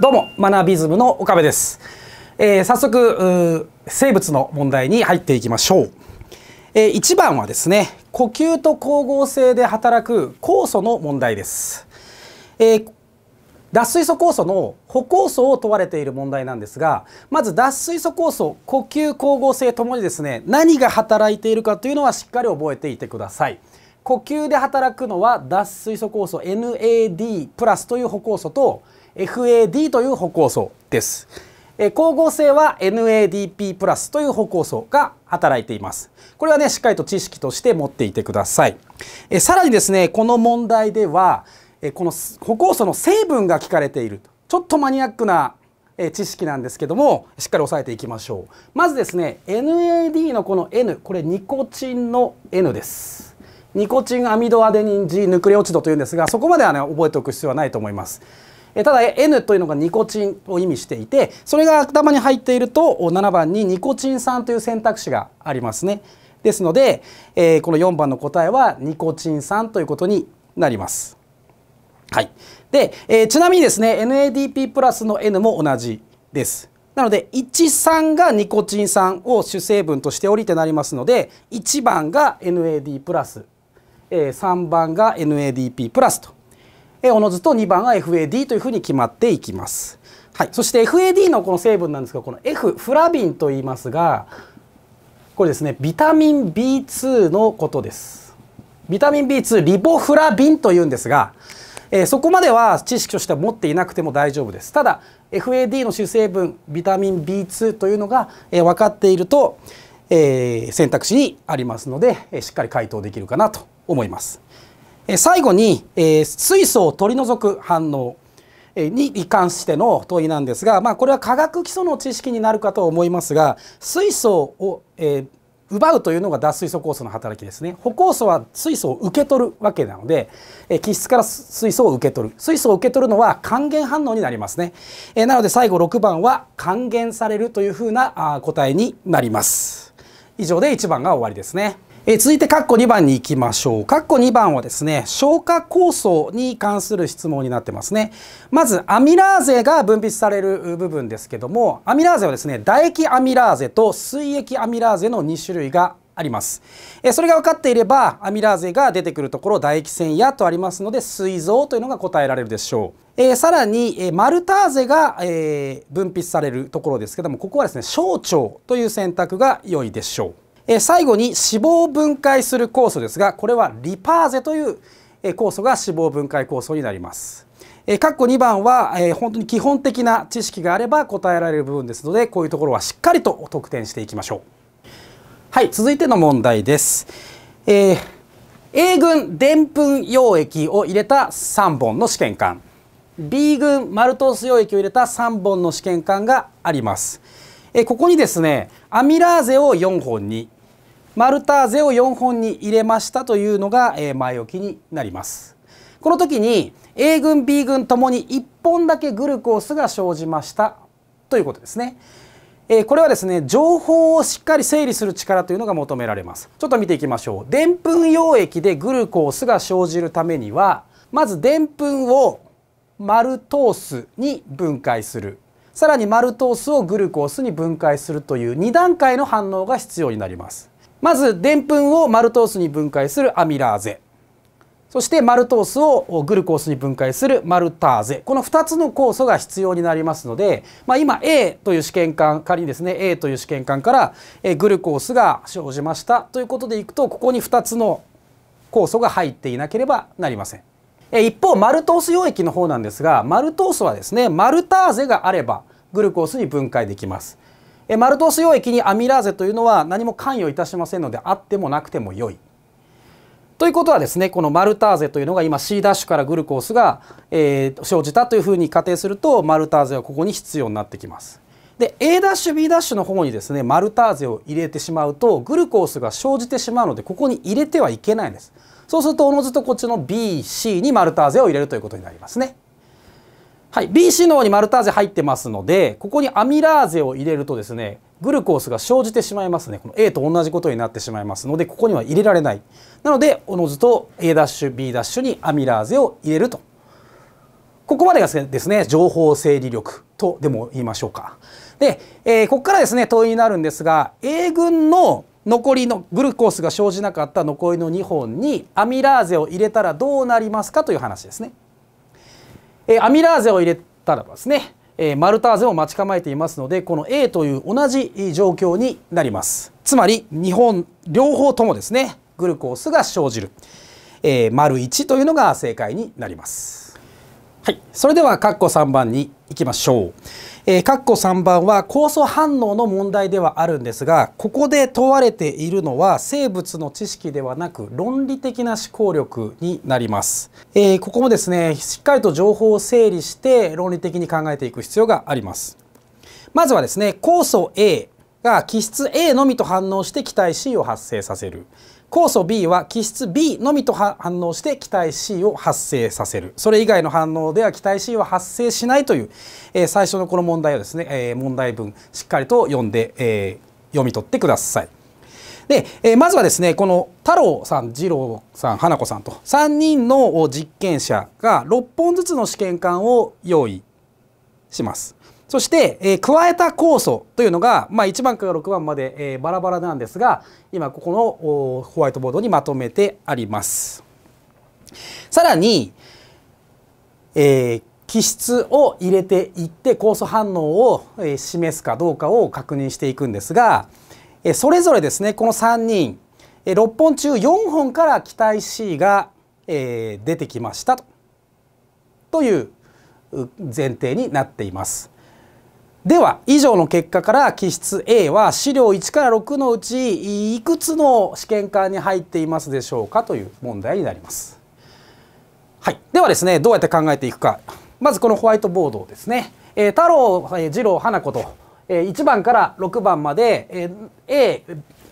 どうもマナビズムの岡部です、えー、早速生物の問題に入っていきましょう、えー、1番はですね呼吸と光合成で働く酵素の問題です、えー、脱水素酵素の歩酵素を問われている問題なんですがまず脱水素酵素呼吸光合成ともにですね何が働いているかというのはしっかり覚えていてください呼吸で働くのは脱水素酵素 NAD+ という歩酵素と FAD という歩行層です。光合成は NADP プラスという歩行層が働いています。これはね、しっかりと知識として持っていてください。えさらにですね、この問題では、えこの歩行層の成分が聞かれている。ちょっとマニアックなえ知識なんですけどもしっかり押さえていきましょうまずですね NAD のこの N これニコチンの N ですニコチンアミドアデニン G ヌクレオチドというんですがそこまではね覚えておく必要はないと思いますえただ N というのがニコチンを意味していてそれが頭に入っていると7番にニコチン酸という選択肢がありますねですので、えこの4番の答えはニコチン酸ということになります。はい、で、えちなみにですね NADP プラスの N も同じです。なので13がニコチン酸を主成分としておりとなりますので1番が NAD プラス、え3番が NADP プラスとおのずと2番が FAD というふうに決まっていきます。はい、そして FAD のこの成分なんですがこの F フラビンと言いますがこれですねビタミン B2 のことですビタミン B2 リボフラビンというんですが、えー、そこまでは知識としては持っていなくても大丈夫ですただ FAD の主成分ビタミン B2 というのが、えー、分かっていると、えー、選択肢にありますので、えしっかり回答できるかなと思います最後に、え水素を取り除く反応に関しての問いなんですが、まあ、これは科学基礎の知識になるかと思いますが水素を、え奪うというのが脱水素酵素の働きですね補酵素は水素を受け取るわけなので、え気質から水素を受け取る水素を受け取るのは還元反応になりますね、えなので最後6番は還元されるというふうなあ答えになります以上で1番が終わりですねえ続いて、括弧2番に行きましょう。括弧2番はですね、消化酵素に関する質問になってますね。まず、アミラーゼが分泌される部分ですけども、アミラーゼはですね、唾液アミラーゼと水液アミラーゼの2種類があります。えそれが分かっていれば、アミラーゼが出てくるところ、唾液腺やとありますので、膵臓というのが答えられるでしょう。えー、さらに、えー、マルターゼが、えー、分泌されるところですけども、ここはですね、小腸という選択が良いでしょう。え最後に脂肪を分解する酵素ですがこれはリパーゼというえ酵素が脂肪分解酵素になります。えー、括弧2番は、えー、本当に基本的な知識があれば答えられる部分ですのでこういうところはしっかりと得点していきましょう。はい続いての問題です。えー、A 群でんぷん溶液を入れた3本の試験管 B 群マルトース溶液を入れた3本の試験管があります。えここにですねアミラーゼを4本にターゼを4本に入れましたというのが前置きになりますこの時に A 群 B 群ともに1本だけグルコースが生じましたということですねこれはですね情報をしっかり整理する力というのが求められますちょっと見ていきましょうでんぷん溶液でグルコースが生じるためにはまずでんぷんをマルトースに分解するさらにマルトースをグルコースに分解するという2段階の反応が必要になりますまずでんぷんをマルトースに分解するアミラーゼそしてマルトースをグルコースに分解するマルターゼこの2つの酵素が必要になりますので、まあ、今 A という試験管仮にですね A という試験管からグルコースが生じましたということでいくとここに2つの酵素が入っていなければなりません。一方マルトース溶液の方なんですがマルトースはですねマルターゼがあればグルコースに分解できます。えマルトス溶液にアミラーゼというのは何も関与いたしませんのであってもなくても良い。ということはですねこのマルターゼというのが今 C' からグルコースが、えー、生じたというふうに仮定するとマルターゼはここに必要になってきます。で A'B' の方にですねマルターゼを入れてしまうとグルコースが生じてしまうのでここに入れてはいけないんです。そうするとおのずとこっちの BC にマルターゼを入れるということになりますね。はい、BC の方にマルターゼ入ってますので、ここにアミラーゼを入れるとですね、グルコースが生じてしまいますね。この A と同じことになってしまいますので、ここには入れられない。なので、おのずと A'、B' にアミラーゼを入れると。ここまでがですね、情報整理力とでも言いましょうか。で、えー、ここからですね、問いになるんですが、A 群の残りのグルコースが生じなかった残りの2本にアミラーゼを入れたらどうなりますかという話ですね。えアミラーゼを入れたらですね、えマルターゼを待ち構えていますのでこの A という同じ状況になりますつまり日本両方ともですねグルコースが生じる、えー、丸1というのが正解になりますはいそれでは括弧3番にいきましょうえー、括弧3番は酵素反応の問題ではあるんですがここで問われているのは生物の知識ではなく論理的な思考力になります、えー、ここもですねしっかりと情報を整理して論理的に考えていく必要がありますまずはですね酵素 A が基質 A のみと反応して気体 C を発生させる酵素 B は基質 B のみと反応して気体 C を発生させるそれ以外の反応では気体 C は発生しないという、えー、最初のこの問題をですね、えー、問題文しっかりと読んで、えー、読み取ってください。で、えー、まずはですねこの太郎さん二郎さん花子さんと3人の実験者が6本ずつの試験管を用意します。そして、えー、加えた酵素というのが、まあ、1番から6番まで、えー、バラバラなんですが今ここのホワイトボードにまとめてあります。さらに、えー、気質を入れていって酵素反応を、え示すかどうかを確認していくんですが、えそれぞれですねこの3人、え6本中4本から期待 C が、え出てきましたとという前提になっています。では以上の結果から基質 A は資料1から6のうちいくつの試験管に入っていますでしょうかという問題になります。はい、ではですねどうやって考えていくかまずこのホワイトボードですね、えー、太郎、えー、二郎花子と、えー、1番から6番まで、えー、A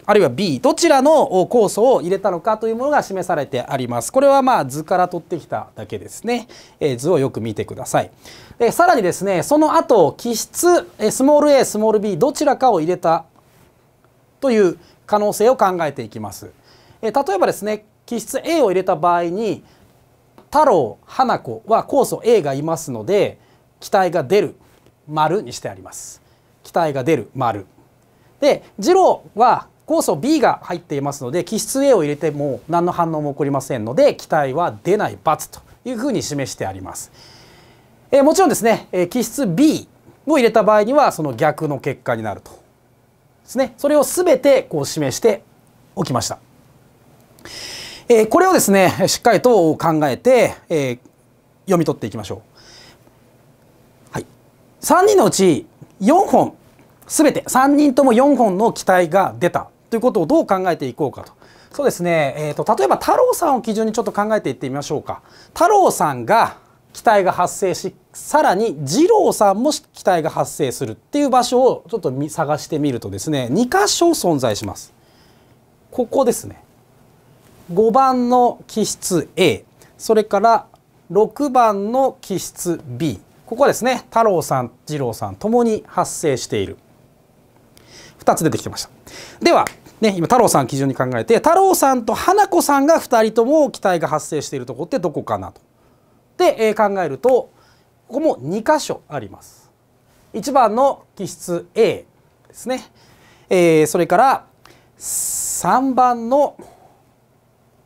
あるいは B どちらの酵素を入れたのかというものが示されてありますこれはまあ図から取ってきただけですね、えー、図をよく見てくださいでさらにですねその後基質スモール a スモール b どちらかを入れたという可能性を考えていきますえー、例えばですね基質 A を入れた場合に太郎花子は酵素 A がいますので気体が出る丸にしてあります気体が出る丸で二郎は酵素 B が入っていますので基質 A を入れても何の反応も起こりませんので気体は出ない×というふうに示してあります。えー、もちろんですね、基質 B を入れた場合にはその逆の結果になるとですねそれを全てこう示しておきました。えー、これをですねしっかりと考えて、えー、読み取っていきましょう。はい、3人のうち4本全て3人とも4本の期体が出たということをどう考えていこうかと。そうですね、えーと、例えば太郎さんを基準にちょっと考えていってみましょうか。太郎さんが気体が発生しさらに二郎さんも気体が発生するっていう場所をちょっと探してみるとですね2箇所存在します。ここですね5番の気質 A それから6番の気質 B ここですね太郎さん二郎さんともに発生している2つ出てきてました。ではね、今太郎さん基準に考えて太郎さんと花子さんが2人とも気体が発生しているとこってどこかなと。で、えー、考えるとここも2箇所あります。1番の気質 A ですね、えー、それから3番の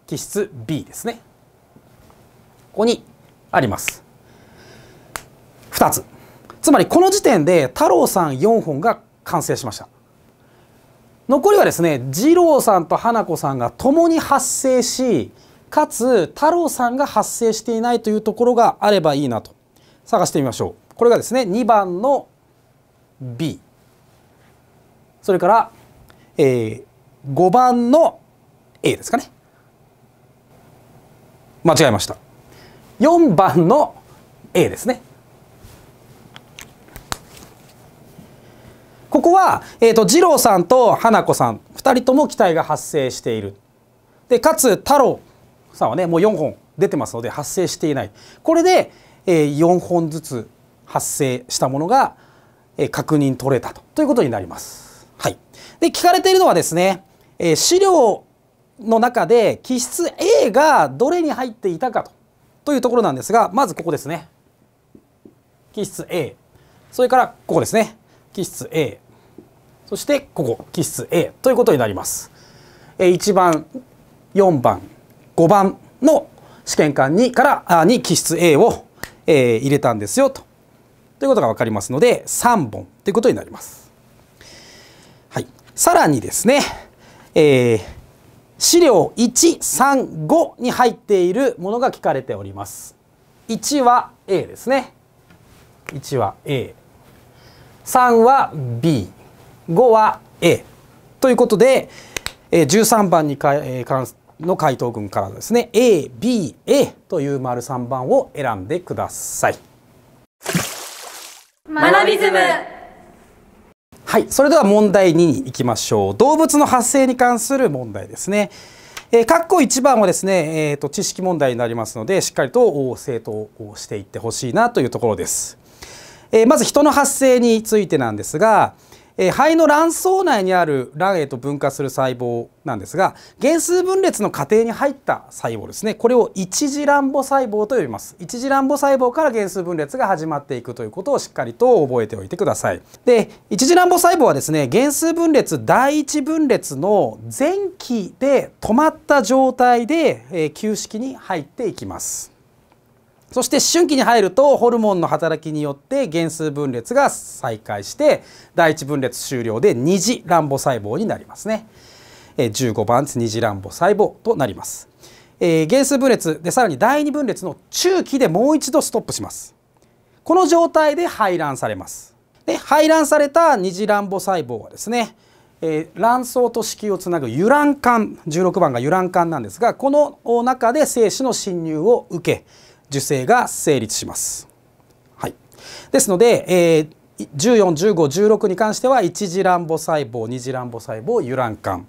気質 B ですねここにあります2つつまりこの時点で太郎さん4本が完成しました残りはですね二郎さんと花子さんが共に発生しかつ太郎さんが発生していないというところがあればいいなと探してみましょうこれがですね2番の B それから、えー、5番の A ですかね間違えました4番の A ですねここは、えーと、二郎さんと花子さん2人とも気体が発生しているでかつ太郎さんはねもう4本出てますので発生していないこれで、えー、4本ずつ発生したものが、えー、確認取れたとということになります。はい、で聞かれているのはですね、えー、資料の中で気質 A がどれに入っていたかとというところなんですがまずここですね気質 A それからここですね基質 A そしてここ基質 A ということになります。1番4番5番の試験管にからに基質 A を、えー、入れたんですよとということが分かりますので3本ということになります。はい、さらにですね、えー、資料135に入っているものが聞かれております。1は A ですね。1は A。3は B5 は A ということで、え13番にか、えの回答群からですね ABA という丸3番を選んでください。ズムはいそれでは問題2に行きましょう動物の発生に関する問題ですね。えー、括弧1番はですね、えーと、と知識問題になりますのでしっかりと正答をしていってほしいなというところです。えー、まず人の発生についてなんですが、えー、肺の卵巣内にある卵へと分化する細胞なんですが原数分裂の過程に入った細胞ですねこれを一次卵母細胞と呼びます一次卵母細胞から原数分裂が始まっていくということをしっかりと覚えておいてくださいで一次卵母細胞はですね原数分裂第一分裂の前期で止まった状態で、えー、旧式に入っていきますそして思春期に入るとホルモンの働きによって原数分裂が再開して第一分裂終了で二次卵母細胞になりますね。え15番二次卵母細胞となります。えー、原数分裂でさらに第二分裂の中期でもう一度ストップします。この状態で排卵されます。で排卵された二次卵母細胞はですね、えー、卵巣と子宮をつなぐ輸卵管16番が輸卵管なんですがこの中で精子の侵入を受け受精が成立します。はい、ですので、えー14、15、16に関しては1次卵母細胞、2次卵母細胞、輸卵管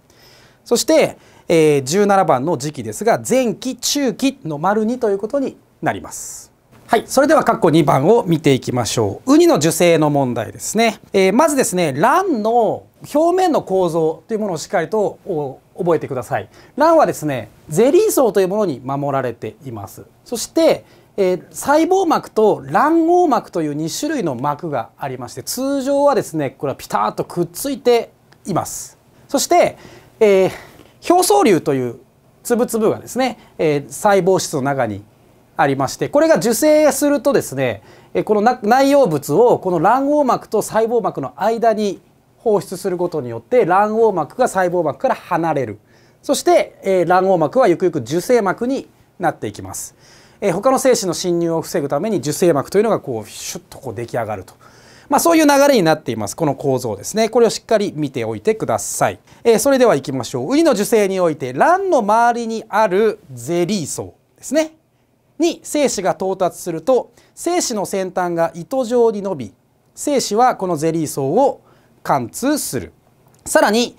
そして、えー、17番の時期ですが前期、中期の丸2ということになります。はい、それでは括弧2番を見ていきましょう。ウニの受精の問題ですね。えー、まずですね、卵の表面の構造というものをしっかりと覚えてください。卵はですね、ゼリー層というものに守られています。そして、えー、細胞膜と卵黄膜という2種類の膜がありまして、通常はですね、これはピタッとくっついています。そして、えー、表層粒という粒々がですね、えー、細胞質の中にありまして、これが受精するとですね、この内容物をこの卵黄膜と細胞膜の間に放出することによって卵黄膜が細胞膜から離れるそして、えー、卵黄膜はゆくゆく受精膜になっていきます、えー、他の精子の侵入を防ぐために受精膜というのがこうシュッとこう出来上がると。まあ、そういう流れになっていますこの構造ですねこれをしっかり見ておいてください、えー、それでは行きましょうウニの受精において卵の周りにあるゼリー層ですねに精子が到達すると精子の先端が糸状に伸び精子はこのゼリー層を貫通するさらに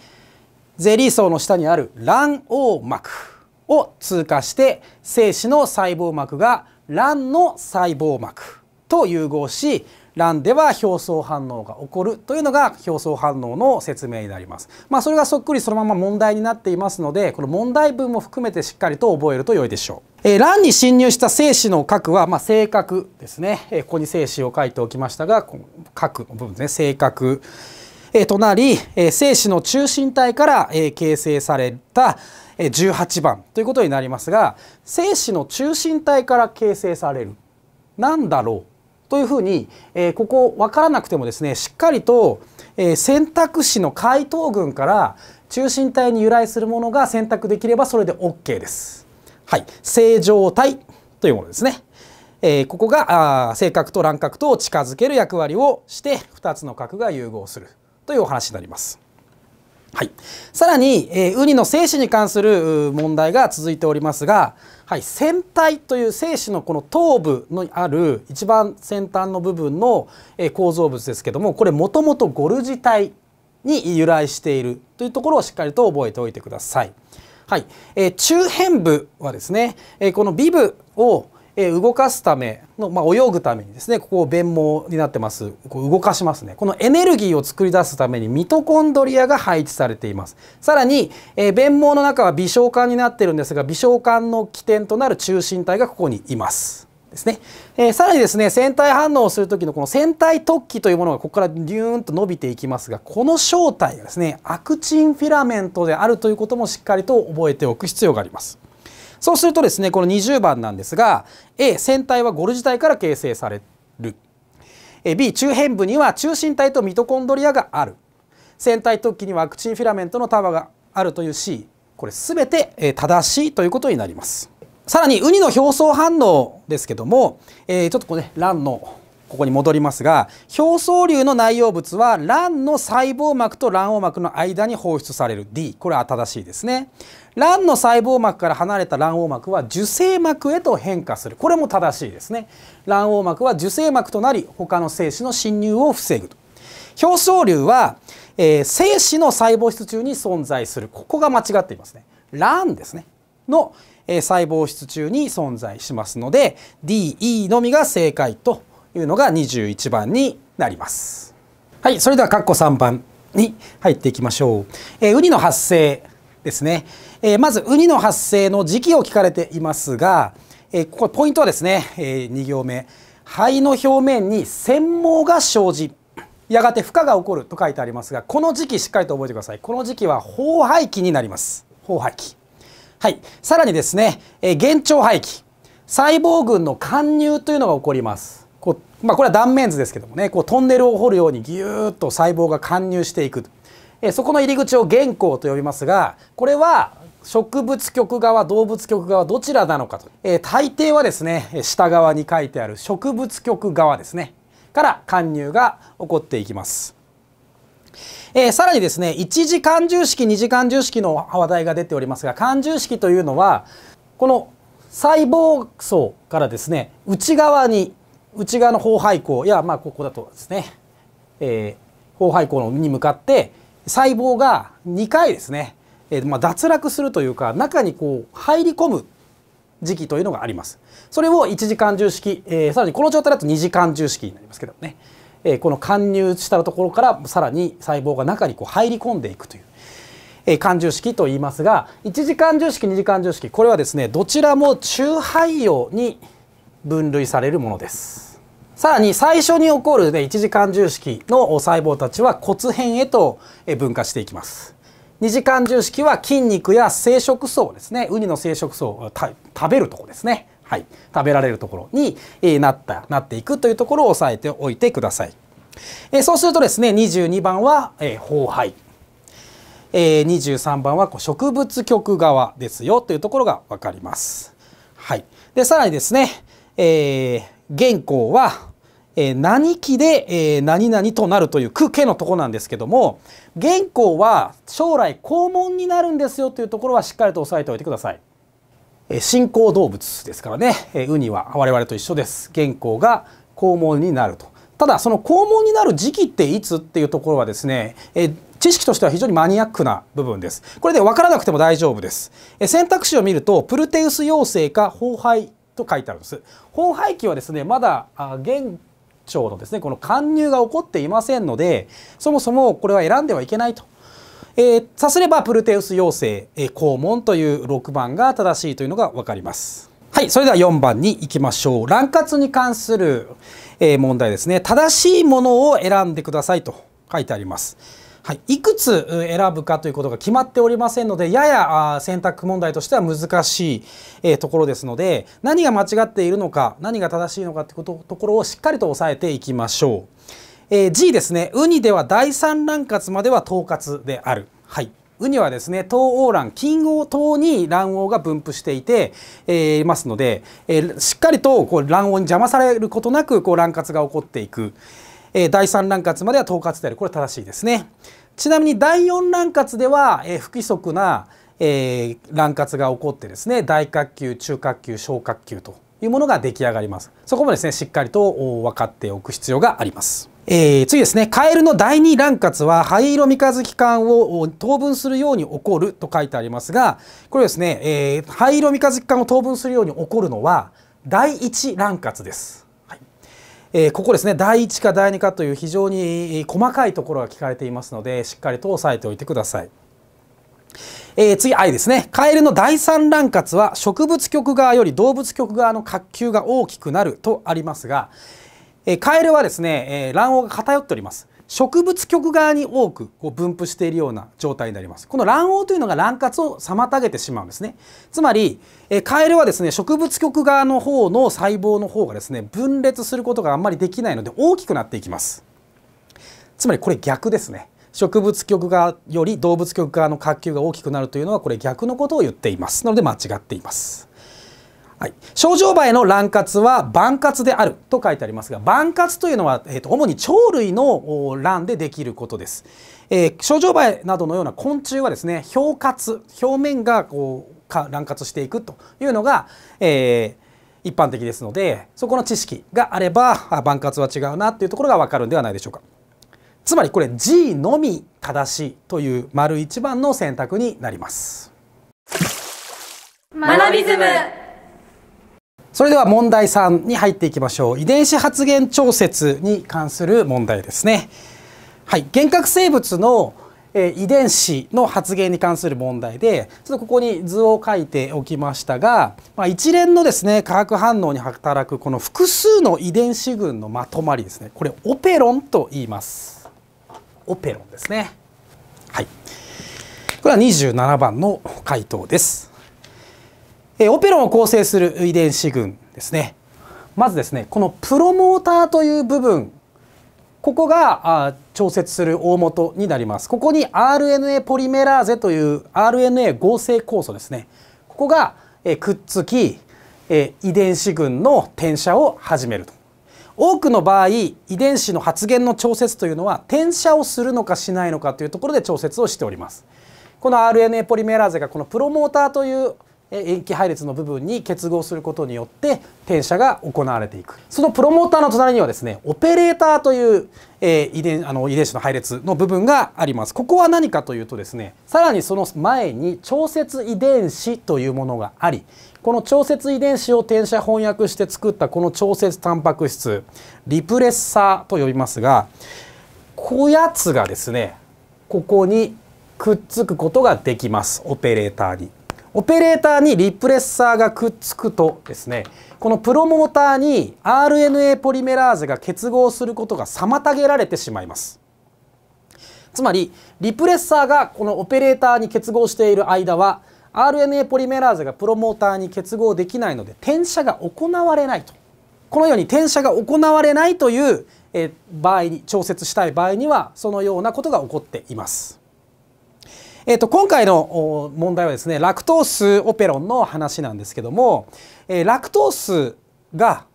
ゼリー層の下にある卵黄膜を通過して精子の細胞膜が卵の細胞膜と融合し卵では表層反応が起こるというのが表層反応の説明になります。まあ、それがそっくりそのまま問題になっていますのでこの問題文も含めてしっかりと覚えると良いでしょう。えー、卵に侵入した精子の核は、まあ、性核ですね、えー、ここに精子を書いておきましたがこの核の部分ですね性核。となり精子の中心体から形成された18番ということになりますが精子の中心体から形成されるなんだろうというふうにここ分からなくてもですねしっかりと選択肢の回答群から中心体に由来するものが選択できればそれで OK です。はい、正常体というものですね。えー、ここがあ性格と卵殻と近づける役割をして2つの核が融合するというお話になります。はい、さらに、えー、ウニの精子に関する問題が続いておりますが、はい、船体という精子のこの頭部にある一番先端の部分の、えー、構造物ですけどもこれもともとゴルジ体に由来しているというところをしっかりと覚えておいてください。はい、えー、中辺部はですね、えこの尾部をえ動かすための、まあ、泳ぐためにですねここを弁毛になってますこう動かしますねこのエネルギーを作り出すためにミトコンドリアが配置されていますさらに、え弁毛の中は微小管になってるんですが微小管の起点となる中心体がここにいますですね、えー、さらにですね船体反応をする時のこの船体突起というものがここからギューンと伸びていきますがこの正体がですねアクチンフィラメントであるということもしっかりと覚えておく必要があります。そうするとですねこの20番なんですが A 線体はゴルジ体から形成される B 中辺部には中心体とミトコンドリアがある線体突起にはワクチンフィラメントの束があるという C これ全て正しいということになります。さらにウニの表層反応ですけども、えー、ちょっとこれ、ね、卵のここに戻りますが表層流の内容物は卵の細胞膜と卵黄膜の間に放出される D これは正しいですね卵の細胞膜から離れた卵黄膜は受精膜へと変化するこれも正しいですね卵黄膜は受精膜となり他の精子の侵入を防ぐと表層流は、えー、精子の細胞質中に存在するここが間違っていますね卵ですねの、えー、細胞質中に存在しますので DE のみが正解というのが21番になります。はい、それでは括弧3番に入っていきましょう。えー、ウニの発生ですね。えー、まずウニの発生の時期を聞かれていますが、えー、ここポイントはですね、え2行目肺の表面に繊毛が生じやがて負荷が起こると書いてありますがこの時期しっかりと覚えてくださいこの時期は包廃期になります包廃期はいさらにですね、えー、幻聴廃期細胞群の貫入というのが起こりますまあ、これは断面図ですけどもねこうトンネルを掘るようにぎゅーっと細胞が貫入していくえそこの入り口を原稿と呼びますがこれは植物局側動物局側どちらなのかと、え大抵はですね下側に書いてある植物局側ですねから貫入が起こっていきます。えー、さらにですね一次貫重式二次貫重式の話題が出ておりますが貫重式というのはこの細胞層からですね内側に内側の方廃校や、まあ、ここだとですね、えー、方廃校に向かって細胞が2回ですね、えーまあ、脱落するというか中にこう入り込む時期というのがあります。それを1時間重式、えー、さらにこの状態だと2時間重式になりますけどね、えー、この貫入したところからさらに細胞が中にこう入り込んでいくという、えー、重式と言いますが1時間重式2時間重式これはですねどちらも中肺葉に分類されるものですさらに最初に起こる、ね、一次間重式の細胞たちは骨片へと分化していきます二次間重式は筋肉や生殖層ですねウニの生殖層を食べるとこですねはい食べられるところになったなっていくというところを押さえておいてくださいえそうするとですね22番は、えー、廃、えー、23番は植物局側ですよというところが分かります。はい、でさらにですね、えー、原稿は、えー、何期で、えー、何々となるという区家のとこなんですけども原稿は将来肛門になるんですよというところはしっかりと押さえておいてください。え新動物ですからね、えウニは我々と一緒です。原稿が肛門になると。ただその肛門になる時期っていつっていうところはですね、え知識としては非常にマニアックな部分です。これで分からなくても大丈夫です。え選択肢を見るとプルテウス陽性か崩廃と書いてあるんです。本廃棄はですね、まだ現庁のですね、この貫入が起こっていませんので、そもそもこれは選んではいけないと。えー、さすればプルテウス要請、えー、肛門という6番が正しいというのが分かります。はい、それでは4番に行きましょう。乱活に関する、えー、問題ですね。正しいものを選んでくださいと書いてあります。はい、いくつ選ぶかということが決まっておりませんのでやや選択問題としては難しい、ところですので何が間違っているのか何が正しいのかということところをしっかりと押さえていきましょう、えー、G ですねウニでは第三卵割までは統括である、はい、ウニはですね東黄卵金黄糖に卵黄が分布していて、えー、いますので、えー、しっかりとこう卵黄に邪魔されることなくこう卵割が起こっていく、第三卵割までは統括であるこれ正しいですね。ちなみに第4卵割では、えー、不規則な、えー、卵割が起こってですね大角球中角球小角球というものが出来上がりますそこもですねしっかりと分かっておく必要があります。えー、次ですねカエルの第2卵割は灰色三日月管を等分するように起こると書いてありますがこれですね、えー、灰色三日月管を等分するように起こるのは第1卵割ですえー、ここですね第1か第2かという非常に細かいところが聞かれていますのでしっかりと押さえておいてください。えー、次 I ですねカエルの第三卵割は植物局側より動物局側の角球が大きくなるとありますが、えー、カエルはですね、え卵黄が偏っております植物局側に多くこう分布しているような状態になりますこの卵黄というのが卵活を妨げてしまうんですねつまり、えカエルはですね植物局側の方の細胞の方がですね分裂することがあんまりできないので大きくなっていきますつまりこれ逆ですね植物局側より動物局側の角球が大きくなるというのはこれ逆のことを言っていますなので間違っていますはい、症状場への乱活は晩活であると書いてありますが晩活というのは、えーと、主に鳥類の卵でできることです。えー、症状場などのような昆虫はですね表活表面がこうか乱活していくというのが、えー、一般的ですのでそこの知識があれば万活は違うなっていうところが分かるんではないでしょうかつまりこれ G のみ正しいという丸一番の選択になります学びズムそれでは問題3に入っていきましょう遺伝子発現調節に関する問題ですねはい原核生物のえ遺伝子の発現に関する問題でちょっとここに図を書いておきましたが、まあ、一連のですね化学反応に働くこの複数の遺伝子群のまとまりですねこれオペロンと言いますオペロンですねはいこれは27番の回答ですえオペロンを構成する遺伝子群ですねまずですねこのプロモーターという部分ここが調節する大元になりますここに RNA ポリメラーゼという RNA 合成酵素ですねここが、えくっつき、え遺伝子群の転写を始めると多くの場合遺伝子の発現の調節というのは転写をするのかしないのかというところで調節をしておりますこの RNA ポリメラーゼがこのプロモーターという塩基配列の部分に結合することによって転写が行われていくそのプロモーターの隣にはですねオペレーターという、えー、遺伝あの遺伝子の配列の部分がありますここは何かというとですねさらにその前に調節遺伝子というものがありこの調節遺伝子を転写翻訳して作ったこの調節タンパク質リプレッサーと呼びますがこやつがですねここにくっつくことができますオペレーターに。オペレーターにリプレッサーがくっつくとですねこのプロモーターに RNA ポリメラーゼが結合することが妨げられてしまいますつまりリプレッサーがこのオペレーターに結合している間は RNA ポリメラーゼがプロモーターに結合できないので転写が行われないとこのように転写が行われないという場合に調節したい場合にはそのようなことが起こっています。えー、と今回の問題はですねラクトースオペロンの話なんですけども、えー、ラクトースが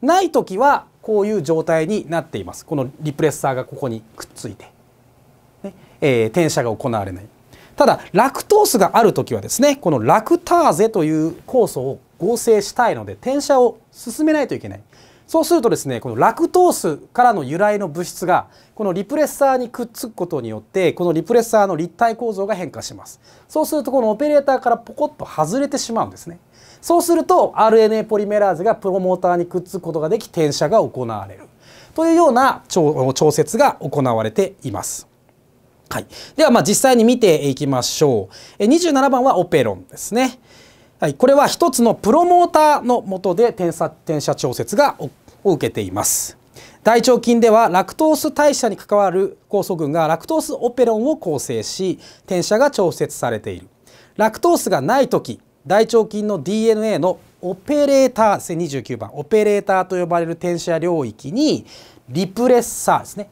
ない時はこういう状態になっていますこのリプレッサーがここにくっついて、ねえー、転写が行われないただラクトースがある時はですねこのラクターゼという酵素を合成したいので転写を進めないといけないそうするとですねこのラクトースからの由来の物質がこのリプレッサーにくっつくことによってこのリプレッサーの立体構造が変化しますそうするとこのオペレーターからポコッと外れてしまうんですねそうすると RNA ポリメラーゼがプロモーターにくっつくことができ転写が行われるというような調節が行われています。はい、ではまあ実際に見ていきましょう。27番はオペロンですね。はい、これは一つのプロモーターの下で転写調節がを受けています。大腸菌ではラクトース代謝に関わる酵素群がラクトースオペロンを構成し転写が調節されているラクトースがない時大腸菌の DNA のオペレーターですね29番オペレーターと呼ばれる転写領域にリプレッサーですね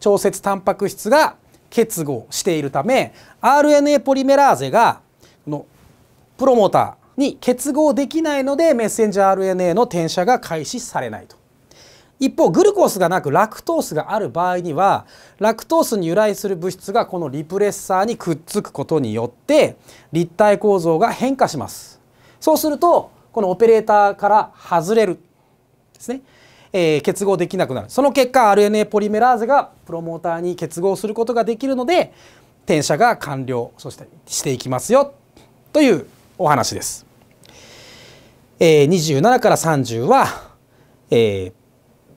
調節タンパク質が結合しているため RNA ポリメラーゼがこのプロモーターに結合できないのでメッセンジャー RNA の転写が開始されないと。一方グルコースがなくラクトースがある場合にはラクトースに由来する物質がこのリプレッサーにくっつくことによって立体構造が変化しますそうするとこのオペレーターから外れるですね、えー、結合できなくなるその結果 RNA ポリメラーゼがプロモーターに結合することができるので転写が完了そしてしていきますよというお話です。えー、27から30は、え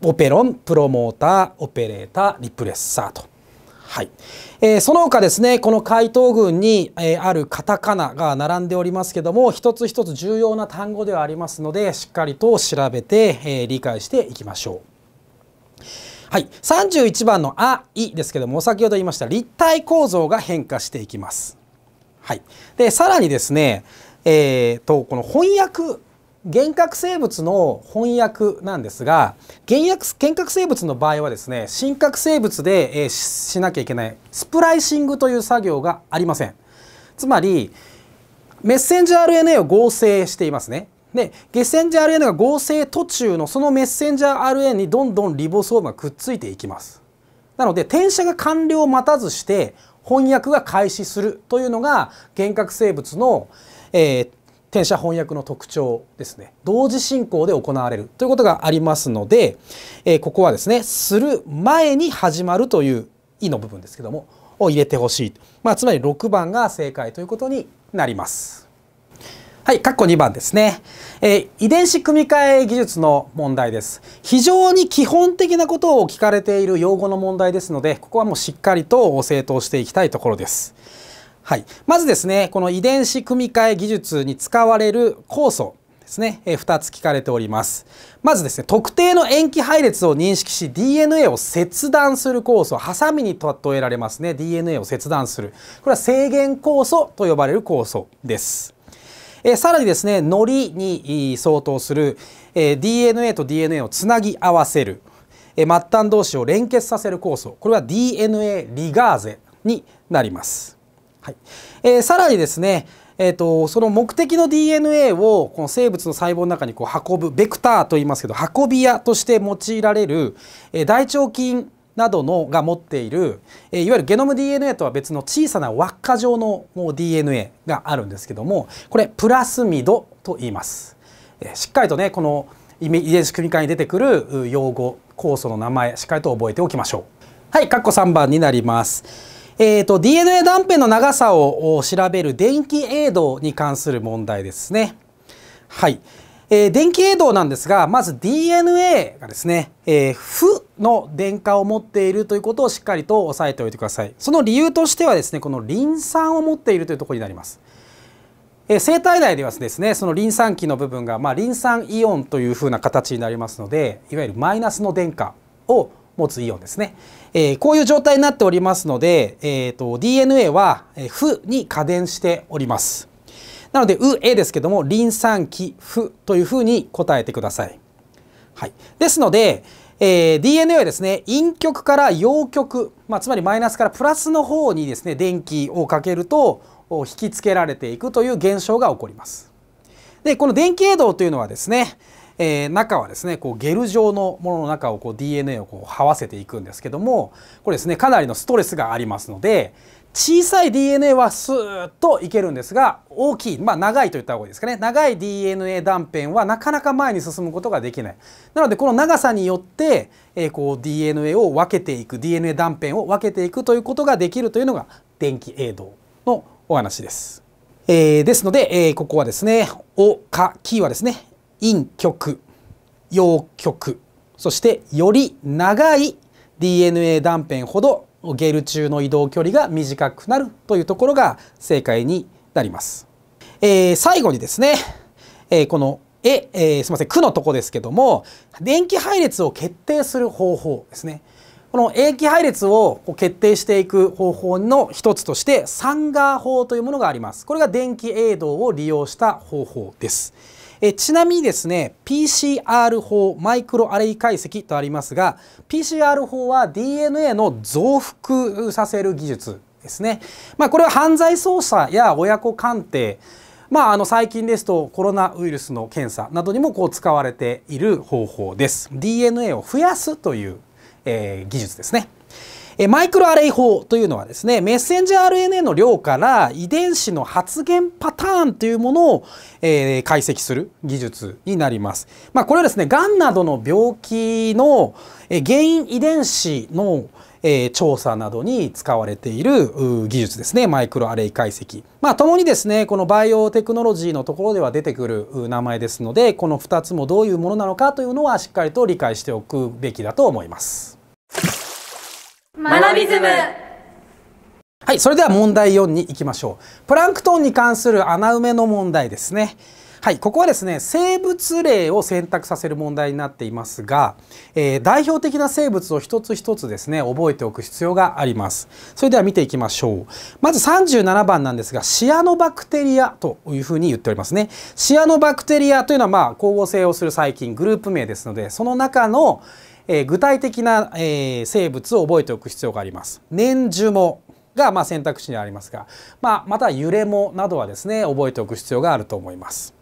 ー、オペロンプロモーターオペレーターリプレッサーと。はいえー、その他ですねこの回答群に、えー、あるカタカナが並んでおりますけども一つ一つ重要な単語ではありますのでしっかりと調べて、えー、理解していきましょう。はい、31番の「あ」「い」ですけども先ほど言いました立体構造が変化していきます。はい、でさらにですね、えーと、とこの翻訳原核生物の翻訳なんですが原薬原核生物の場合はですね真核生物で、えー、しなきゃいけないスプライシングという作業がありませんつまりメッセンジャー RNA を合成していますねでゲッセンジャー RNA が合成途中のそのメッセンジャー RNA にどんどんリボソームがくっついていきますなので転写が完了を待たずして翻訳が開始するというのが原核生物の、えー、転写翻訳の特徴ですね同時進行で行われるということがありますので、えー、ここはですねする前に始まるという「い」の部分ですけどもを入れてほしい、まあ、つまり6番が正解ということになります。はい、括弧2番ですね、えー、遺伝子組み換え技術の問題です。非常に基本的なことを聞かれている用語の問題ですので、ここはもうしっかりと正答していきたいところです。はい、まずですねこの遺伝子組み換え技術に使われる酵素ですね、えー、2つ聞かれておりますまずですね特定の塩基配列を認識し DNA を切断する酵素ハサミに例えられますね DNA を切断するこれは制限酵素と呼ばれる酵素ですえー、さらにですねのりに相当する、えー、DNA と DNA をつなぎ合わせる、えー、末端同士を連結させる酵素これは DNA リガーゼになりますはいえー、さらにですね、えーと、その目的の DNA をこの生物の細胞の中にこう運ぶベクターといいますけど運び屋として用いられる、えー、大腸菌などのが持っている、えー、いわゆるゲノム DNA とは別の小さな輪っか状のもう DNA があるんですけどもこれプラスミドと言います、えー、しっかりとねこの遺伝子組み換えに出てくる用語酵素の名前しっかりと覚えておきましょうはい、括弧3番になります。えーと、DNA 断片の長さを調べる電気栄動に関する問題ですね。はい。えー、電気栄動なんですが、まず DNA がですね、えー、負の電荷を持っているということをしっかりと押さえておいてください。その理由としてはですね、このリン酸を持っているというところになります。えー、生体内ではですね、そのリン酸基の部分が、まあ、リン酸イオンというふうな形になりますので、いわゆるマイナスの電荷を持つイオンですね、えー、こういう状態になっておりますので、えーと、DNA は「負」に加電しておりますなので「う」「え」ですけども「リン酸基」「負」というふうに答えてください、はい、ですので、えー、DNA はですね陰極から陽極、まあ、つまりマイナスからプラスの方にですね電気をかけると引きつけられていくという現象が起こりますでこの電気栄動というのはですね、えー、中はですねこうゲル状のものの中をこう DNA をこう這わせていくんですけどもこれですねかなりのストレスがありますので小さい DNA はスーッといけるんですが大きいまあ長いと言った方がいいですかね長い DNA 断片はなかなか前に進むことができないなのでこの長さによって、えー、こう DNA を分けていく DNA 断片を分けていくということができるというのが電気栄動のお話です。えー、ですので、えー、ここはですね「お」「か」「き」はですね陰極陽極そしてより長い DNA 断片ほどゲル中の移動距離が短くなるというところが正解になります。えー、最後にですね、えー、このえ、えー、すみません、区のとこですけども、電気配列を決定する方法ですね。この永気配列を決定していく方法の一つとして、サンガー法というものがあります。これが電気栄動を利用した方法です。えちなみにですね PCR 法マイクロアレイ解析とありますが PCR 法は DNA の増幅させる技術ですね、まあ、これは犯罪捜査や親子鑑定まあ、あの最近ですとコロナウイルスの検査などにもこう使われている方法です。DNA を増やすという、えー、技術ですね。えマイクロアレイ法というのはですねメッセンジャー RNA の量から遺伝子の発現パターンというものを、えー、解析する技術になります。まあ、これはですねがんなどの病気の、え原因遺伝子のえー、調査などに使われている技術ですねマイクロアレイ解析。まあ共にですねこのバイオテクノロジーのところでは出てくる名前ですのでこの2つもどういうものなのかというのはしっかりと理解しておくべきだと思います。マナズムはいそれでは問題4に行きましょうプランクトンに関する穴埋めの問題ですねはいここはですね生物例を選択させる問題になっていますが、えー、代表的な生物を一つ一つですね覚えておく必要がありますそれでは見ていきましょうまず37番なんですがシアノバクテリアというふうに言っておりますねシアノバクテリアというのはまあ光合成をする細菌グループ名ですのでその中のえー、具体的な、えー、生物を覚えておく必要があります。年樹もが、まあ、選択肢にありますが、まあ、また揺れもなどはですね覚えておく必要があると思います。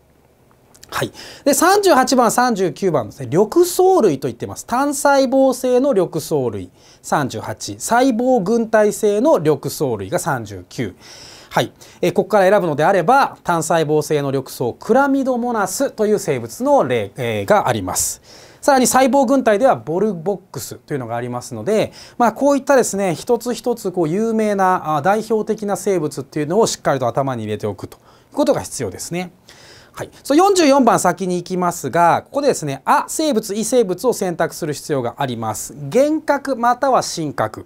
はい、で38番39番ですね緑藻類と言ってます単細胞性の緑藻類38細胞群体性の緑藻類が39。はい、えここから選ぶのであれば単細胞性の緑藻クラミドモナスという生物の例、えー、があります。さらに細胞軍隊ではボルボックスというのがありますので、まあ、こういったですね一つ一つこう有名な代表的な生物っていうのをしっかりと頭に入れておくということが必要ですね。はい、そう44番先に行きますがここでですね「あ」生物「異生物」を選択する必要があります。幻覚または真核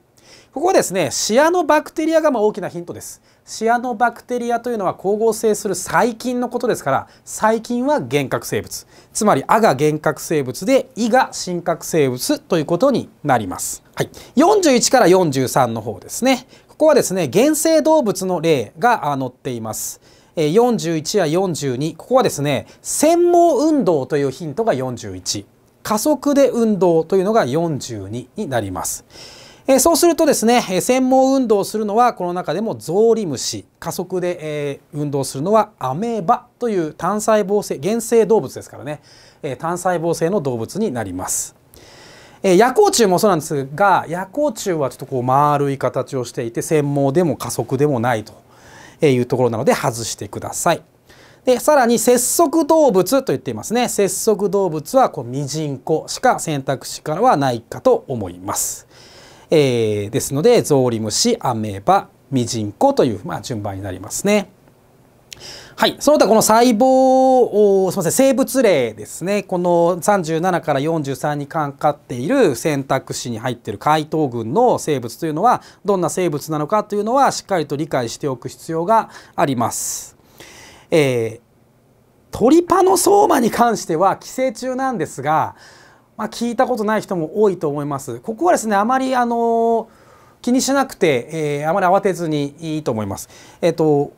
ここはですねシアノバクテリアがま大きなヒントです。シアノバクテリアというのは光合成する細菌のことですから細菌は原核生物つまり「アが原核生物で「イが真核生物ということになります。はい、41から43の方ですね。ここはですね原生動物の例が載っています。41や42ここはですね専門運動というヒントが41加速で運動というのが42になります。えそうするとですね専門運動をするのはこの中でもゾウリムシ加速で、え運動するのはアメーバという単細胞性原生動物ですからね、え単細胞性の動物になります。え夜光虫もそうなんですが夜光虫はちょっとこう丸い形をしていて繊毛でも加速でもないというところなので外してください。でさらに節足動物と言っていますね節足動物はこうミジンコしか選択肢からはないかと思います。えー、ですのでゾウリムシアメーバミジンコという、まあ、順番になりますね。はい、その他この細胞をすみません生物例ですねこの37から43にかかっている選択肢に入っている解答群の生物というのはどんな生物なのかというのはしっかりと理解しておく必要があります。えー、トリパノソーマに関しては寄生虫なんですがまあ、聞いたことない人も多いと思います。ここはですねあまりあの気にしなくて、えー、あまり慌てずにいいと思います。えっと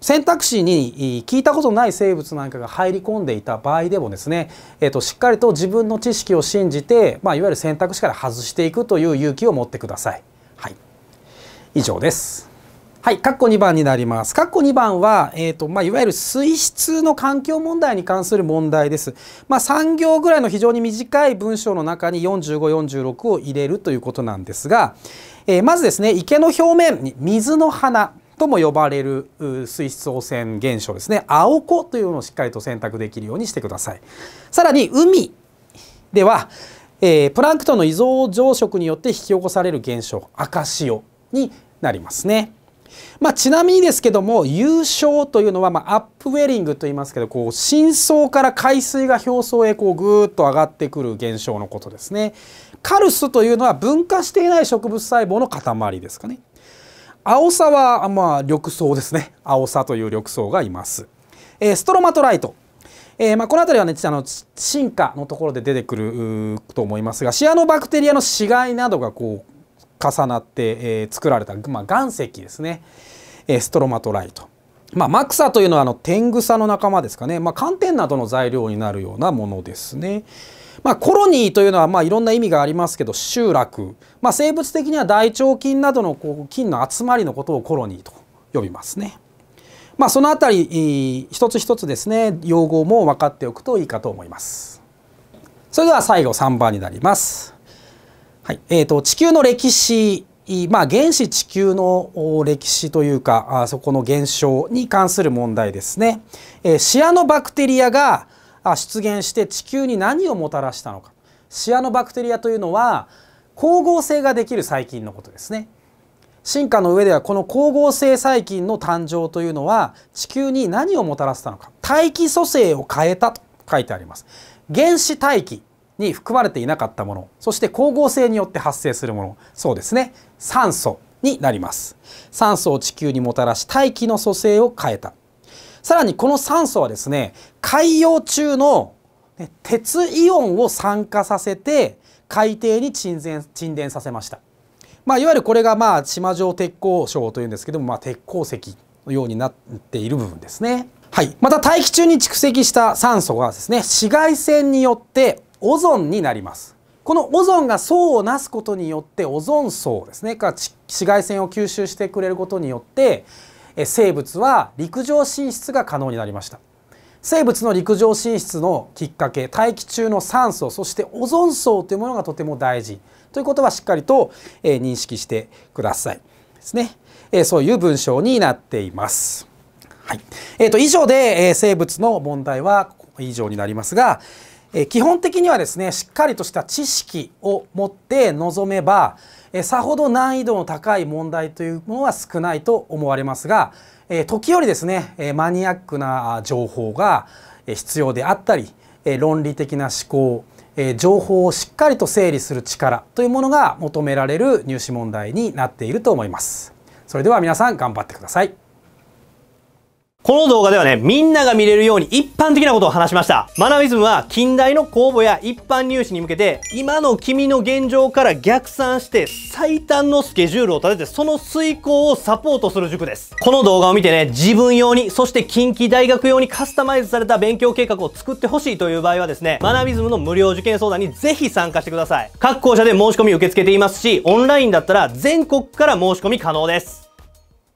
選択肢に聞いたことない生物なんかが入り込んでいた場合でもですね、えっとしっかりと自分の知識を信じて、まあ、いわゆる選択肢から外していくという勇気を持ってください。はい、以上です。はい、括弧2番になります。括弧2番は、えーとまあ、いわゆる水質の環境問題に関する問題です。まあ、3行ぐらいの非常に短い文章の中に45、46を入れるということなんですが、えー、まずですね、池の表面に水の花。とも呼ばれる水質汚染現象ですね青子というのをしっかりと選択できるようにしてくださいさらに海では、えー、プランクトンの異常増殖によって引き起こされる現象赤潮になりますねまあ、ちなみにですけども優勝というのは、まあ、アップウェリングと言いますけどこう深層から海水が表層へこうぐーっと上がってくる現象のことですね。カルスというのは分化していない植物細胞の塊ですかね。青さは、まあ、緑藻ですね。青さという緑藻がいます。えー、ストロマトライト。えーまあ、この辺りはねあの進化のところで出てくると思いますがシアノバクテリアの死骸などがこう重なって、え作られた、まあ、岩石ですね、えストロマトライト。まあ、マクサというのはあの天草の仲間ですかね、まあ、寒天などの材料になるようなものですね。まあ、コロニーというのはまあいろんな意味がありますけど集落、まあ、生物的には大腸菌などのこう菌の集まりのことをコロニーと呼びますね。まあ、そのあたり一つ一つですね用語も分かっておくといいかと思います。それでは最後3番になります。はい、えー、と、地球の歴史、まあ、原始地球の歴史というか、あそこの現象に関する問題ですね。えー、シアノバクテリアが出現して地球に何をもたらしたのか。シアノバクテリアというのは、光合成ができる細菌のことですね。進化の上ではこの光合成細菌の誕生というのは地球に何をもたらしたのか大気組成を変えたと書いてあります原始大気に含まれていなかったものそして光合成によって発生するものそうですね酸素になります酸素を地球にもたらし大気の組成を変えたさらにこの酸素はですね海洋中の鉄イオンを酸化させて海底に沈殿沈殿させました、まあ、いわゆるこれがまあ島上鉄鉱礁というんですけども、まあ、鉄鉱石のようになっている部分ですね。はい、また大気中に蓄積した酸素がですね紫外線によってオゾンになりますこのオゾンが層をなすことによってオゾン層ですねから紫外線を吸収してくれることによって生物は陸上進出が可能になりました生物の陸上進出のきっかけ大気中の酸素そしてオゾン層というものがとても大事ということはしっかりと、え認識してくださいですね、えそういう文章になっています。はいえーと、と以上で、え生物の問題は以上になりますが、え基本的にはですねしっかりとした知識を持って臨めば、えさほど難易度の高い問題というものは少ないと思われますが、え時折ですね、えマニアックな情報が必要であったり、え論理的な思考、え情報をしっかりと整理する力というものが求められる入試問題になっていると思います。それでは皆さん頑張ってください。この動画ではね、みんなが見れるように一般的なことを話しました。マナミズムは近代の公募や一般入試に向けて、今の君の現状から逆算して最短のスケジュールを立てて、その遂行をサポートする塾です。この動画を見てね、自分用に、そして近畿大学用にカスタマイズされた勉強計画を作ってほしいという場合はですね、マナミズムの無料受験相談にぜひ参加してください。各校舎で申し込み受け付けていますし、オンラインだったら全国から申し込み可能です。